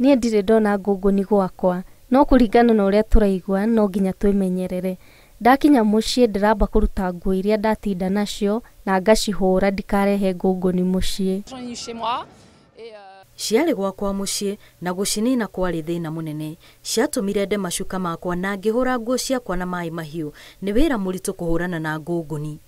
niä ndirä ndona ngå nĩ gwakwa no ringana na tå raigua no nginya menyerere ndakinya mũciĩ ndĩramba kũruta nguo iria ndatinda nacio na ra ndikarehe må ciä euh, ciarĩ gwakwa mũciĩ na gũcinina kwarĩ thĩna mũnene ciatũmire nde macuka makwa na ngĩhũra nguo ciakwa na maĩ mahiũ nĩ wĩra mũritũ kũhũrana na ngũngũni